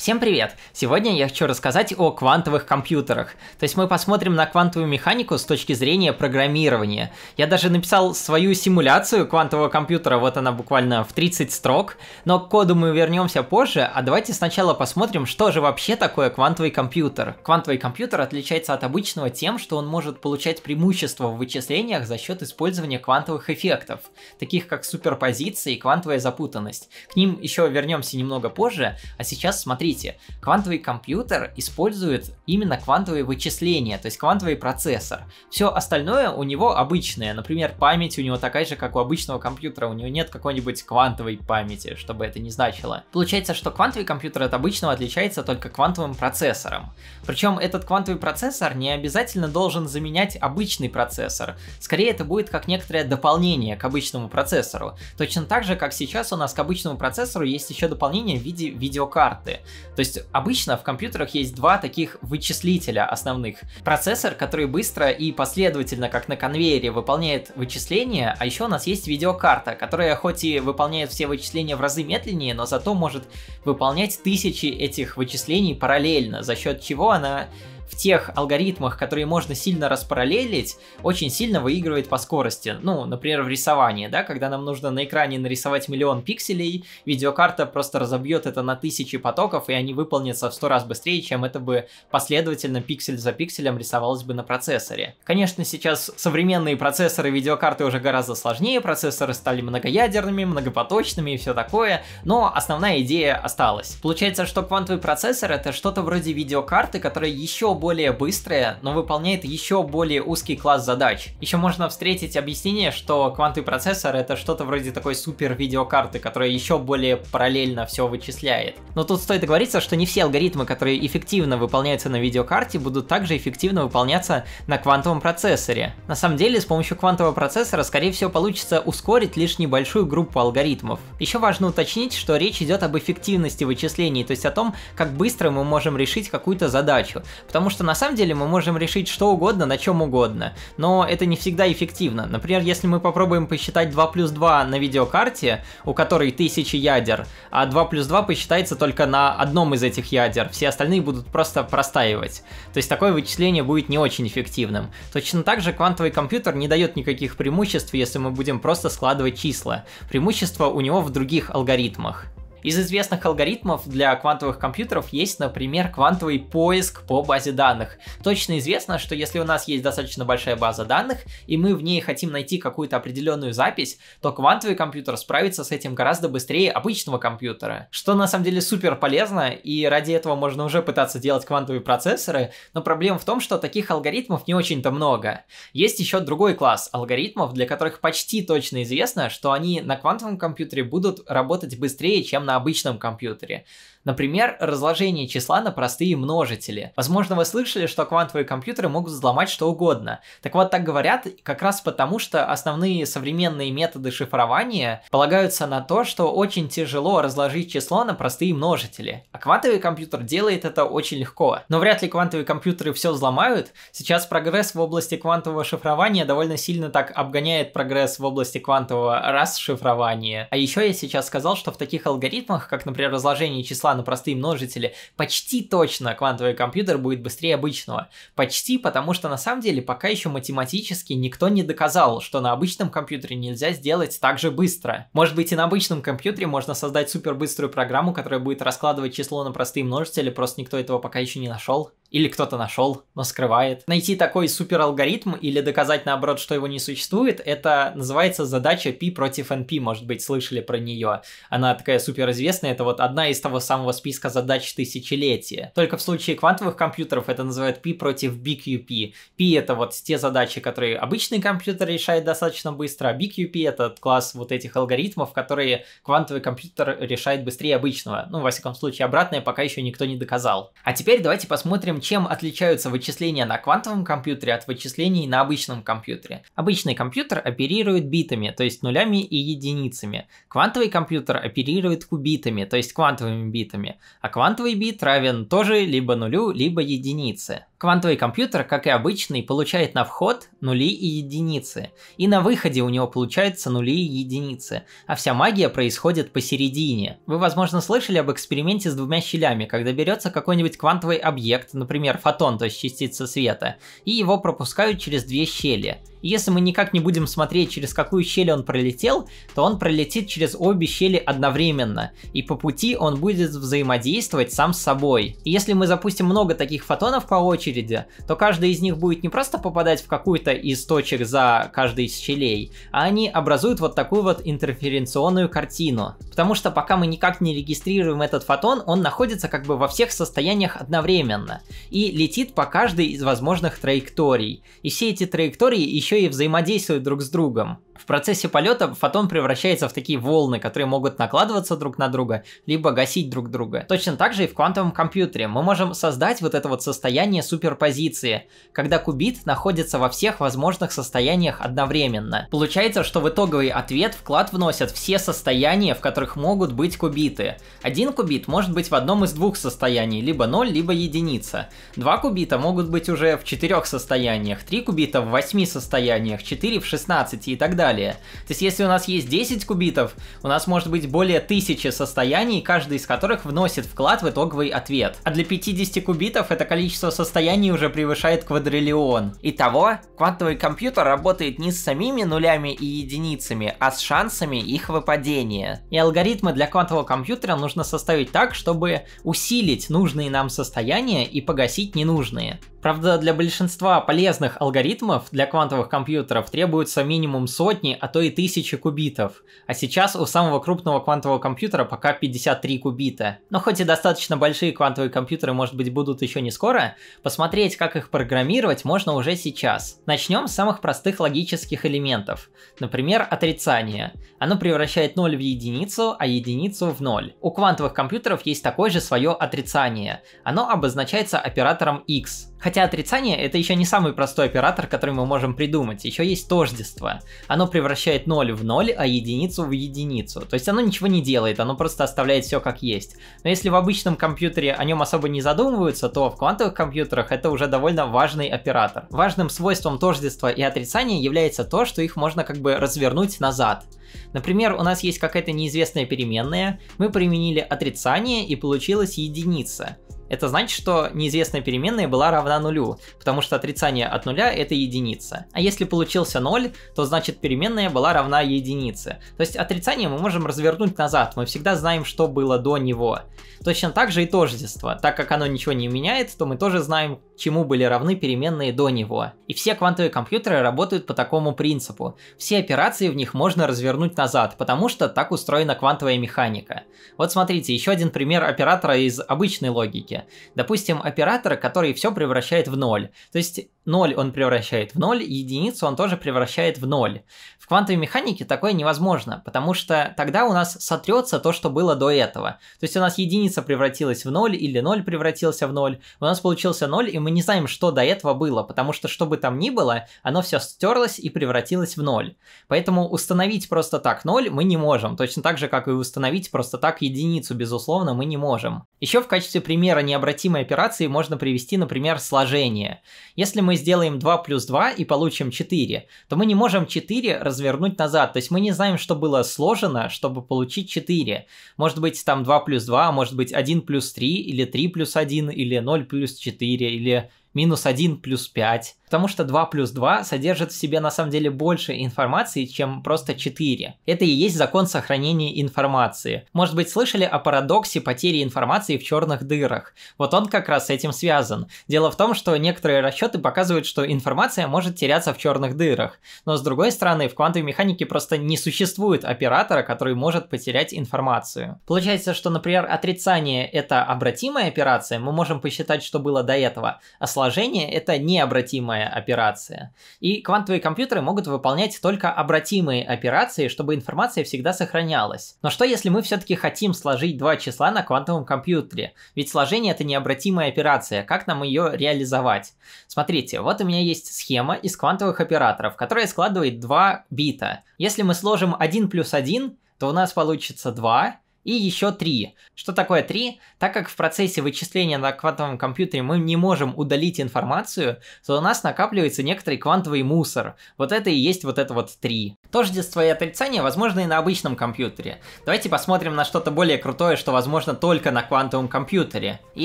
Всем привет! Сегодня я хочу рассказать о квантовых компьютерах. То есть мы посмотрим на квантовую механику с точки зрения программирования. Я даже написал свою симуляцию квантового компьютера, вот она буквально в 30 строк, но к коду мы вернемся позже, а давайте сначала посмотрим, что же вообще такое квантовый компьютер. Квантовый компьютер отличается от обычного тем, что он может получать преимущество в вычислениях за счет использования квантовых эффектов, таких как суперпозиция и квантовая запутанность. К ним еще вернемся немного позже, а сейчас смотрите смотрите, квантовый компьютер использует именно квантовые вычисления, то есть квантовый процессор. Все остальное у него обычное, например, память у него такая же, как у обычного компьютера, у него нет какой-нибудь квантовой памяти, чтобы это не значило. Получается, что квантовый компьютер от обычного отличается только квантовым процессором. Причем этот квантовый процессор не обязательно должен заменять обычный процессор, скорее это будет как некоторое дополнение к обычному процессору. Точно так же, как сейчас у нас к обычному процессору есть еще дополнение в виде видеокарты. То есть обычно в компьютерах есть два таких вычислителя основных. Процессор, который быстро и последовательно, как на конвейере, выполняет вычисления, а еще у нас есть видеокарта, которая хоть и выполняет все вычисления в разы медленнее, но зато может выполнять тысячи этих вычислений параллельно, за счет чего она в тех алгоритмах, которые можно сильно распараллелить, очень сильно выигрывает по скорости. Ну, например, в рисовании, да, когда нам нужно на экране нарисовать миллион пикселей, видеокарта просто разобьет это на тысячи потоков, и они выполнятся в сто раз быстрее, чем это бы последовательно пиксель за пикселем рисовалось бы на процессоре. Конечно, сейчас современные процессоры видеокарты уже гораздо сложнее, процессоры стали многоядерными, многопоточными и все такое, но основная идея осталась. Получается, что квантовый процессор это что-то вроде видеокарты, которая еще более быстрое, но выполняет еще более узкий класс задач. Еще можно встретить объяснение, что квантовый процессор это что-то вроде такой супер видеокарты, которая еще более параллельно все вычисляет. Но тут стоит оговориться, что не все алгоритмы, которые эффективно выполняются на видеокарте, будут также эффективно выполняться на квантовом процессоре. На самом деле, с помощью квантового процессора, скорее всего, получится ускорить лишь небольшую группу алгоритмов. Еще важно уточнить, что речь идет об эффективности вычислений, то есть о том, как быстро мы можем решить какую-то задачу. Потому что на самом деле мы можем решить что угодно, на чем угодно, но это не всегда эффективно. Например, если мы попробуем посчитать 2 плюс 2 на видеокарте, у которой тысячи ядер, а 2 плюс 2 посчитается только на одном из этих ядер, все остальные будут просто простаивать. То есть такое вычисление будет не очень эффективным. Точно так же квантовый компьютер не дает никаких преимуществ, если мы будем просто складывать числа. Преимущество у него в других алгоритмах. Из известных алгоритмов для квантовых компьютеров есть, например, квантовый поиск по базе данных. Точно известно, что если у нас есть достаточно большая база данных, и мы в ней хотим найти какую-то определенную запись, то квантовый компьютер справится с этим гораздо быстрее обычного компьютера. Что на самом деле супер полезно, и ради этого можно уже пытаться делать квантовые процессоры, но проблема в том, что таких алгоритмов не очень-то много. Есть еще другой класс алгоритмов, для которых почти точно известно, что они на квантовом компьютере будут работать быстрее, чем на на обычном компьютере. Например, разложение числа на простые множители. Возможно, вы слышали, что квантовые компьютеры могут взломать что угодно. Так вот, так говорят как раз потому, что основные современные методы шифрования полагаются на то, что очень тяжело разложить число на простые множители. А квантовый компьютер делает это очень легко. Но вряд ли квантовые компьютеры все взломают. Сейчас прогресс в области квантового шифрования довольно сильно так обгоняет прогресс в области квантового расшифрования. А еще я сейчас сказал, что в таких алгоритмах алгоритмах, как, например, разложение числа на простые множители, почти точно квантовый компьютер будет быстрее обычного. Почти, потому что на самом деле пока еще математически никто не доказал, что на обычном компьютере нельзя сделать так же быстро. Может быть и на обычном компьютере можно создать супербыструю программу, которая будет раскладывать число на простые множители, просто никто этого пока еще не нашел или кто-то нашел, но скрывает. Найти такой супер алгоритм или доказать наоборот, что его не существует, это называется задача P против NP, может быть, слышали про нее. Она такая супер известная, это вот одна из того самого списка задач тысячелетия. Только в случае квантовых компьютеров это называют P против BQP. P это вот те задачи, которые обычный компьютер решает достаточно быстро, а BQP это класс вот этих алгоритмов, которые квантовый компьютер решает быстрее обычного. Ну, во всяком случае, обратное пока еще никто не доказал. А теперь давайте посмотрим, чем отличаются вычисления на квантовом компьютере от вычислений на обычном компьютере? Обычный компьютер оперирует битами, то есть нулями и единицами. Квантовый компьютер оперирует кубитами, то есть квантовыми битами. А квантовый бит равен тоже либо нулю, либо единице. Квантовый компьютер, как и обычный, получает на вход нули и единицы, и на выходе у него получаются нули и единицы, а вся магия происходит посередине. Вы, возможно, слышали об эксперименте с двумя щелями, когда берется какой-нибудь квантовый объект, например, фотон, то есть частица света, и его пропускают через две щели. И если мы никак не будем смотреть, через какую щель он пролетел, то он пролетит через обе щели одновременно, и по пути он будет взаимодействовать сам с собой. И если мы запустим много таких фотонов по очереди, то каждый из них будет не просто попадать в какую-то из точек за каждой из щелей, а они образуют вот такую вот интерференционную картину. Потому что пока мы никак не регистрируем этот фотон, он находится как бы во всех состояниях одновременно и летит по каждой из возможных траекторий. И все эти траектории еще еще и взаимодействуют друг с другом. В процессе полета фотон превращается в такие волны, которые могут накладываться друг на друга, либо гасить друг друга. Точно так же и в квантовом компьютере. Мы можем создать вот это вот состояние суперпозиции, когда кубит находится во всех возможных состояниях одновременно. Получается, что в итоговый ответ вклад вносят все состояния, в которых могут быть кубиты. Один кубит может быть в одном из двух состояний, либо 0, либо единица. Два кубита могут быть уже в четырех состояниях, три кубита в восьми состояниях, четыре в 16 и так далее далее. То есть если у нас есть 10 кубитов, у нас может быть более тысячи состояний, каждый из которых вносит вклад в итоговый ответ. А для 50 кубитов это количество состояний уже превышает квадриллион. Итого, квантовый компьютер работает не с самими нулями и единицами, а с шансами их выпадения. И алгоритмы для квантового компьютера нужно составить так, чтобы усилить нужные нам состояния и погасить ненужные. Правда, для большинства полезных алгоритмов для квантовых компьютеров требуется минимум сотни, а то и тысячи кубитов. А сейчас у самого крупного квантового компьютера пока 53 кубита. Но хоть и достаточно большие квантовые компьютеры, может быть, будут еще не скоро, посмотреть, как их программировать, можно уже сейчас. Начнем с самых простых логических элементов. Например, отрицание. Оно превращает 0 в единицу, а единицу в 0. У квантовых компьютеров есть такое же свое отрицание. Оно обозначается оператором x. Хотя отрицание это еще не самый простой оператор, который мы можем придумать. Еще есть тождество. Оно превращает ноль в ноль, а единицу в единицу. То есть оно ничего не делает, оно просто оставляет все как есть. Но если в обычном компьютере о нем особо не задумываются, то в квантовых компьютерах это уже довольно важный оператор. Важным свойством тождества и отрицания является то, что их можно как бы развернуть назад. Например, у нас есть какая-то неизвестная переменная, мы применили отрицание и получилась единица это значит, что неизвестная переменная была равна нулю, потому что отрицание от нуля это единица. А если получился 0, то значит переменная была равна единице. То есть отрицание мы можем развернуть назад, мы всегда знаем, что было до него. Точно так же и тождество, так как оно ничего не меняет, то мы тоже знаем, чему были равны переменные до него. И все квантовые компьютеры работают по такому принципу. Все операции в них можно развернуть назад, потому что так устроена квантовая механика. Вот смотрите, еще один пример оператора из обычной логики. Допустим, оператор, который все превращает в ноль. То есть ноль он превращает в ноль, единицу он тоже превращает в ноль квантовой механике такое невозможно, потому что тогда у нас сотрется то, что было до этого. То есть у нас единица превратилась в ноль или ноль превратился в ноль, у нас получился ноль, и мы не знаем, что до этого было, потому что что бы там ни было, оно все стерлось и превратилось в ноль. Поэтому установить просто так ноль мы не можем, точно так же, как и установить просто так единицу, безусловно, мы не можем. Еще в качестве примера необратимой операции можно привести, например, сложение. Если мы сделаем 2 плюс 2 и получим 4, то мы не можем 4 раз развернуть назад. То есть мы не знаем, что было сложено, чтобы получить 4. Может быть, там 2 плюс 2, а может быть, 1 плюс 3, или 3 плюс 1, или 0 плюс 4, или минус 1 плюс 5 потому что 2 плюс 2 содержит в себе на самом деле больше информации, чем просто 4. Это и есть закон сохранения информации. Может быть, слышали о парадоксе потери информации в черных дырах? Вот он как раз с этим связан. Дело в том, что некоторые расчеты показывают, что информация может теряться в черных дырах. Но с другой стороны, в квантовой механике просто не существует оператора, который может потерять информацию. Получается, что, например, отрицание — это обратимая операция, мы можем посчитать, что было до этого, а сложение — это необратимая обратимая операция. И квантовые компьютеры могут выполнять только обратимые операции, чтобы информация всегда сохранялась. Но что если мы все-таки хотим сложить два числа на квантовом компьютере? Ведь сложение это необратимая операция, как нам ее реализовать? Смотрите, вот у меня есть схема из квантовых операторов, которая складывает два бита. Если мы сложим 1 плюс 1, то у нас получится 2, и еще 3. Что такое 3? Так как в процессе вычисления на квантовом компьютере мы не можем удалить информацию, то у нас накапливается некоторый квантовый мусор. Вот это и есть вот это вот 3. Тождество и отрицание возможно и на обычном компьютере. Давайте посмотрим на что-то более крутое, что возможно только на квантовом компьютере. И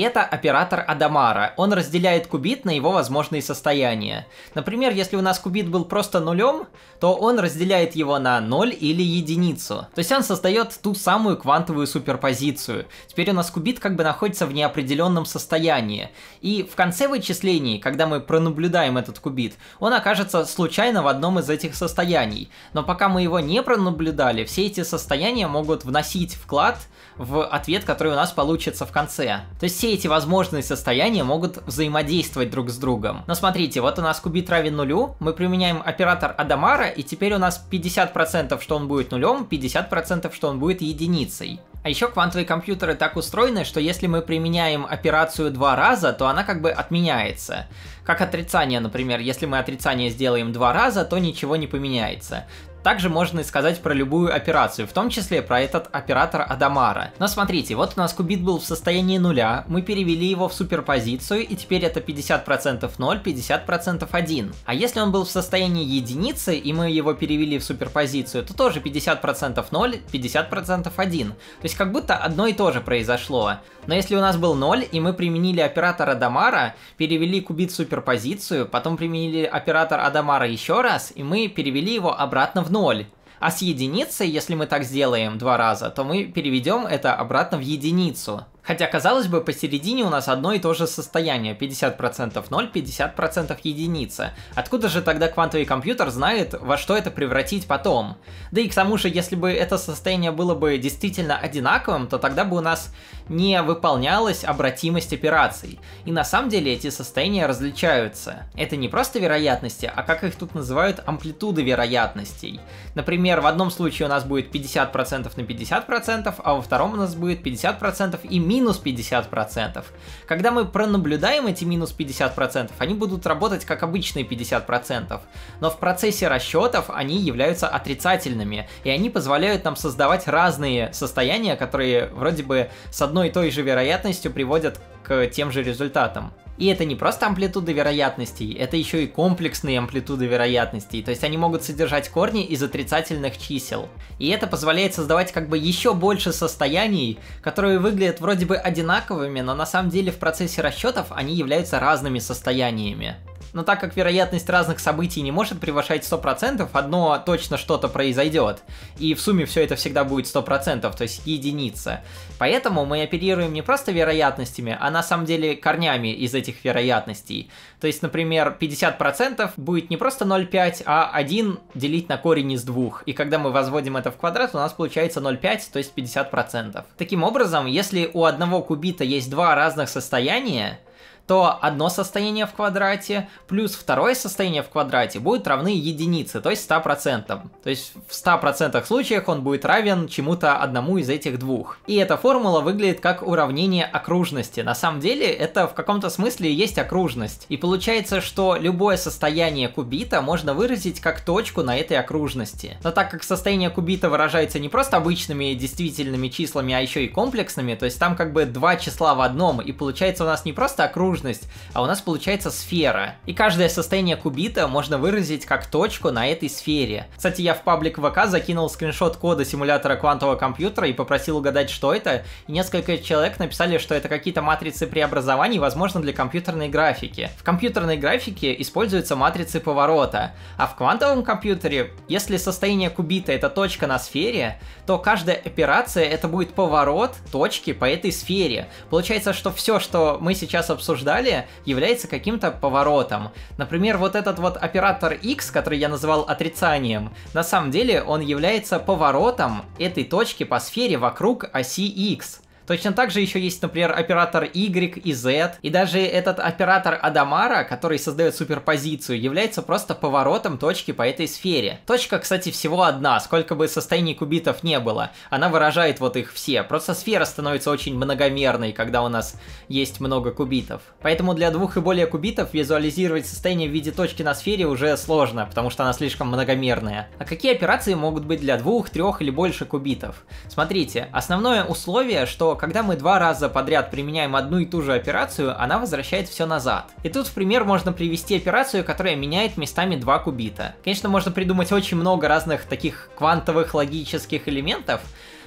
это оператор Адамара. Он разделяет кубит на его возможные состояния. Например, если у нас кубит был просто нулем, то он разделяет его на 0 или единицу. То есть он создает ту самую квантовую суперпозицию. Теперь у нас кубит как бы находится в неопределенном состоянии. И в конце вычислений, когда мы пронаблюдаем этот кубит, он окажется случайно в одном из этих состояний но пока мы его не пронаблюдали, все эти состояния могут вносить вклад в ответ, который у нас получится в конце. То есть все эти возможные состояния могут взаимодействовать друг с другом. Но смотрите, вот у нас кубит равен нулю, мы применяем оператор Адамара, и теперь у нас 50% что он будет нулем, 50% что он будет единицей. А еще квантовые компьютеры так устроены, что если мы применяем операцию два раза, то она как бы отменяется. Как отрицание, например, если мы отрицание сделаем два раза, то ничего не поменяется также можно сказать про любую операцию, в том числе про этот оператор Адамара. Но смотрите, вот у нас кубит был в состоянии нуля, мы перевели его в суперпозицию, и теперь это 50% 0, 50% 1. А если он был в состоянии единицы, и мы его перевели в суперпозицию, то тоже 50% 0, 50% 1. То есть как будто одно и то же произошло. Но если у нас был 0, и мы применили оператор Адамара, перевели кубит в суперпозицию, потом применили оператор Адамара еще раз, и мы перевели его обратно в 0, 0. А с единицей, если мы так сделаем два раза, то мы переведем это обратно в единицу. Хотя, казалось бы, посередине у нас одно и то же состояние, 50% 0, 50% единица. Откуда же тогда квантовый компьютер знает, во что это превратить потом? Да и к тому же, если бы это состояние было бы действительно одинаковым, то тогда бы у нас не выполнялась обратимость операций. И на самом деле эти состояния различаются. Это не просто вероятности, а как их тут называют амплитуды вероятностей. Например, в одном случае у нас будет 50% на 50%, а во втором у нас будет 50% и минус минус 50%. Когда мы пронаблюдаем эти минус 50%, они будут работать как обычные 50%, но в процессе расчетов они являются отрицательными, и они позволяют нам создавать разные состояния, которые вроде бы с одной и той же вероятностью приводят к тем же результатам. И это не просто амплитуды вероятностей, это еще и комплексные амплитуды вероятностей, то есть они могут содержать корни из отрицательных чисел. И это позволяет создавать как бы еще больше состояний, которые выглядят вроде бы одинаковыми, но на самом деле в процессе расчетов они являются разными состояниями но так как вероятность разных событий не может превышать 100%, одно точно что-то произойдет, и в сумме все это всегда будет 100%, то есть единица. Поэтому мы оперируем не просто вероятностями, а на самом деле корнями из этих вероятностей. То есть, например, 50% будет не просто 0,5, а 1 делить на корень из 2. И когда мы возводим это в квадрат, у нас получается 0,5, то есть 50%. Таким образом, если у одного кубита есть два разных состояния, то одно состояние в квадрате плюс второе состояние в квадрате будет равны единице, то есть 100%. То есть в 100% случаях он будет равен чему-то одному из этих двух. И эта формула выглядит как уравнение окружности. На самом деле это в каком-то смысле есть окружность. И получается, что любое состояние кубита можно выразить как точку на этой окружности. Но так как состояние кубита выражается не просто обычными действительными числами, а еще и комплексными, то есть там как бы два числа в одном, и получается у нас не просто окружность, окружность, а у нас получается сфера. И каждое состояние кубита можно выразить как точку на этой сфере. Кстати, я в паблик ВК закинул скриншот кода симулятора квантового компьютера и попросил угадать, что это, и несколько человек написали, что это какие-то матрицы преобразований, возможно, для компьютерной графики. В компьютерной графике используются матрицы поворота, а в квантовом компьютере, если состояние кубита это точка на сфере, то каждая операция это будет поворот точки по этой сфере. Получается, что все, что мы сейчас обсуждаем, обсуждали, является каким-то поворотом. Например, вот этот вот оператор X, который я называл отрицанием, на самом деле он является поворотом этой точки по сфере вокруг оси X. Точно так же еще есть, например, оператор Y и Z, и даже этот оператор Адамара, который создает суперпозицию, является просто поворотом точки по этой сфере. Точка, кстати, всего одна, сколько бы состояний кубитов не было, она выражает вот их все, просто сфера становится очень многомерной, когда у нас есть много кубитов. Поэтому для двух и более кубитов визуализировать состояние в виде точки на сфере уже сложно, потому что она слишком многомерная. А какие операции могут быть для двух, трех или больше кубитов? Смотрите, основное условие, что когда мы два раза подряд применяем одну и ту же операцию, она возвращает все назад. И тут в пример можно привести операцию, которая меняет местами два кубита. Конечно, можно придумать очень много разных таких квантовых логических элементов,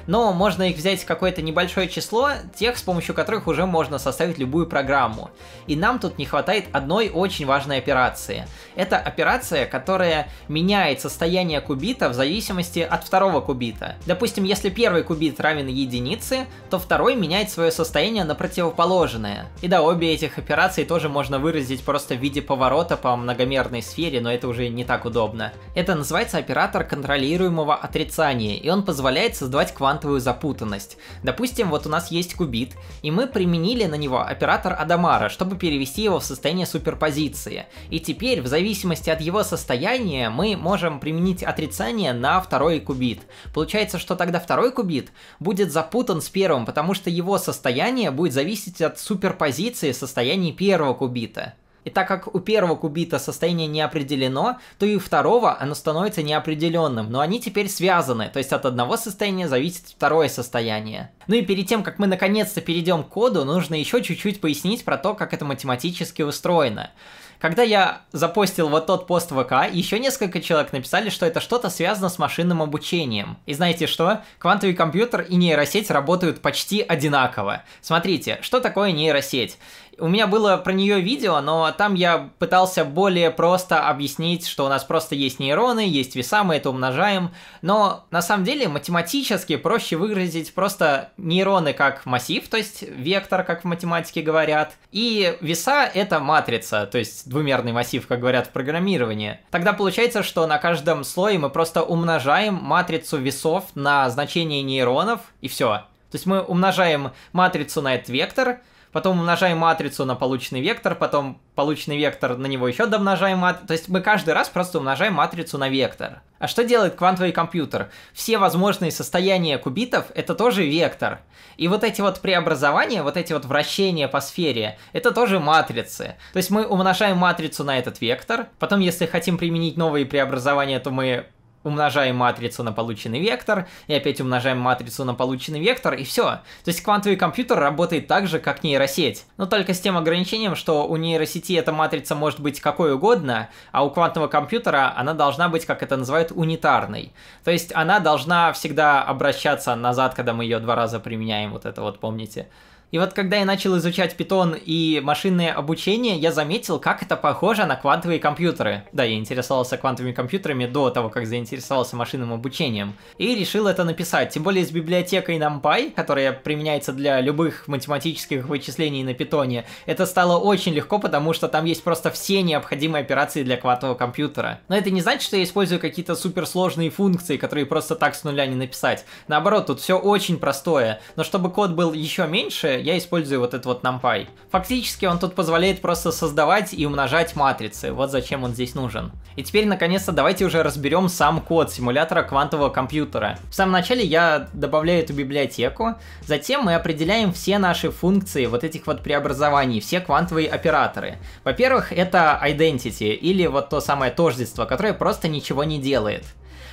но можно их взять какое-то небольшое число, тех, с помощью которых уже можно составить любую программу. И нам тут не хватает одной очень важной операции. Это операция, которая меняет состояние кубита в зависимости от второго кубита. Допустим, если первый кубит равен единице, то второй меняет свое состояние на противоположное. И да, обе этих операции тоже можно выразить просто в виде поворота по многомерной сфере, но это уже не так удобно. Это называется оператор контролируемого отрицания, и он позволяет создавать квант квантовую запутанность. Допустим, вот у нас есть кубит, и мы применили на него оператор Адамара, чтобы перевести его в состояние суперпозиции. И теперь, в зависимости от его состояния, мы можем применить отрицание на второй кубит. Получается, что тогда второй кубит будет запутан с первым, потому что его состояние будет зависеть от суперпозиции состояний первого кубита. И так как у первого кубита состояние не определено, то и у второго оно становится неопределенным, но они теперь связаны, то есть от одного состояния зависит второе состояние. Ну и перед тем, как мы наконец-то перейдем к коду, нужно еще чуть-чуть пояснить про то, как это математически устроено. Когда я запостил вот тот пост в ВК, еще несколько человек написали, что это что-то связано с машинным обучением. И знаете что? Квантовый компьютер и нейросеть работают почти одинаково. Смотрите, что такое нейросеть? У меня было про нее видео, но там я пытался более просто объяснить, что у нас просто есть нейроны, есть веса, мы это умножаем. Но на самом деле математически проще выразить просто нейроны как массив, то есть вектор, как в математике говорят. И веса — это матрица, то есть двумерный массив, как говорят в программировании. Тогда получается, что на каждом слое мы просто умножаем матрицу весов на значение нейронов, и все. То есть мы умножаем матрицу на этот вектор — потом умножаем матрицу на полученный вектор, потом полученный вектор на него еще домножаем матрицу. То есть мы каждый раз просто умножаем матрицу на вектор. А что делает квантовый компьютер? Все возможные состояния кубитов — это тоже вектор. И вот эти вот преобразования, вот эти вот вращения по сфере — это тоже матрицы. То есть мы умножаем матрицу на этот вектор, потом, если хотим применить новые преобразования, то мы умножаем матрицу на полученный вектор, и опять умножаем матрицу на полученный вектор, и все. То есть квантовый компьютер работает так же, как нейросеть, но только с тем ограничением, что у нейросети эта матрица может быть какой угодно, а у квантового компьютера она должна быть, как это называют, унитарной. То есть она должна всегда обращаться назад, когда мы ее два раза применяем, вот это вот помните. И вот когда я начал изучать питон и машинное обучение, я заметил, как это похоже на квантовые компьютеры. Да, я интересовался квантовыми компьютерами до того, как заинтересовался машинным обучением. И решил это написать. Тем более с библиотекой NumPy, которая применяется для любых математических вычислений на питоне, это стало очень легко, потому что там есть просто все необходимые операции для квантового компьютера. Но это не значит, что я использую какие-то суперсложные функции, которые просто так с нуля не написать. Наоборот, тут все очень простое. Но чтобы код был еще меньше, я использую вот этот вот NumPy. Фактически он тут позволяет просто создавать и умножать матрицы, вот зачем он здесь нужен. И теперь, наконец-то, давайте уже разберем сам код симулятора квантового компьютера. В самом начале я добавляю эту библиотеку, затем мы определяем все наши функции вот этих вот преобразований, все квантовые операторы. Во-первых, это identity, или вот то самое тождество, которое просто ничего не делает.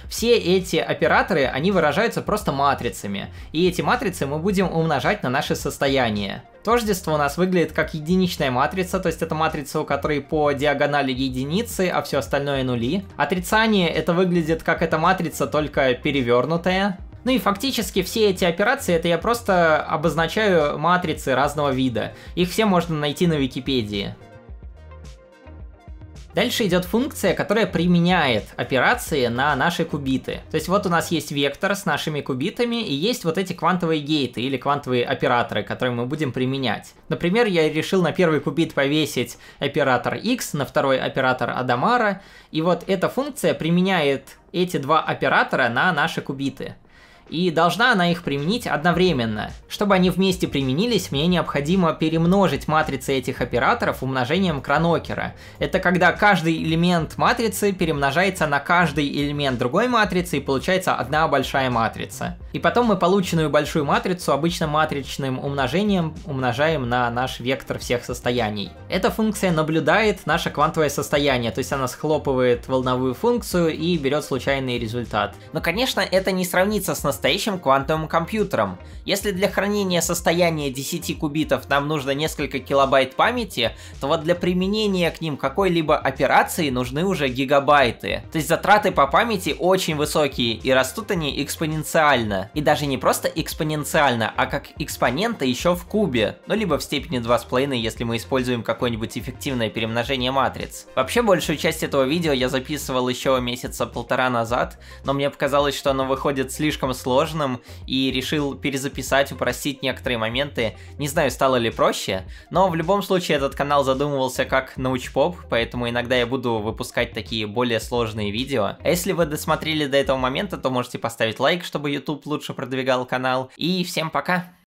Все эти операторы, они выражаются просто матрицами, и эти матрицы мы будем умножать на наше состояние. Тождество у нас выглядит как единичная матрица, то есть это матрица, у которой по диагонали единицы, а все остальное нули. Отрицание это выглядит как эта матрица, только перевернутая. Ну и фактически все эти операции, это я просто обозначаю матрицы разного вида. Их все можно найти на Википедии. Дальше идет функция, которая применяет операции на наши кубиты. То есть вот у нас есть вектор с нашими кубитами и есть вот эти квантовые гейты или квантовые операторы, которые мы будем применять. Например, я решил на первый кубит повесить оператор x, на второй оператор Адамара, и вот эта функция применяет эти два оператора на наши кубиты и должна она их применить одновременно. Чтобы они вместе применились, мне необходимо перемножить матрицы этих операторов умножением кранокера. Это когда каждый элемент матрицы перемножается на каждый элемент другой матрицы и получается одна большая матрица. И потом мы полученную большую матрицу обычно матричным умножением умножаем на наш вектор всех состояний. Эта функция наблюдает наше квантовое состояние, то есть она схлопывает волновую функцию и берет случайный результат. Но, конечно, это не сравнится с настоящим квантовым компьютером. Если для хранения состояния 10 кубитов нам нужно несколько килобайт памяти, то вот для применения к ним какой-либо операции нужны уже гигабайты. То есть затраты по памяти очень высокие и растут они экспоненциально. И даже не просто экспоненциально, а как экспонента еще в кубе, ну либо в степени 2,5, если мы используем какое-нибудь эффективное перемножение матриц. Вообще большую часть этого видео я записывал еще месяца полтора назад, но мне показалось, что оно выходит слишком сложно сложным и решил перезаписать, упростить некоторые моменты. Не знаю, стало ли проще, но в любом случае этот канал задумывался как научпоп, поэтому иногда я буду выпускать такие более сложные видео. А если вы досмотрели до этого момента, то можете поставить лайк, чтобы YouTube лучше продвигал канал. И всем пока!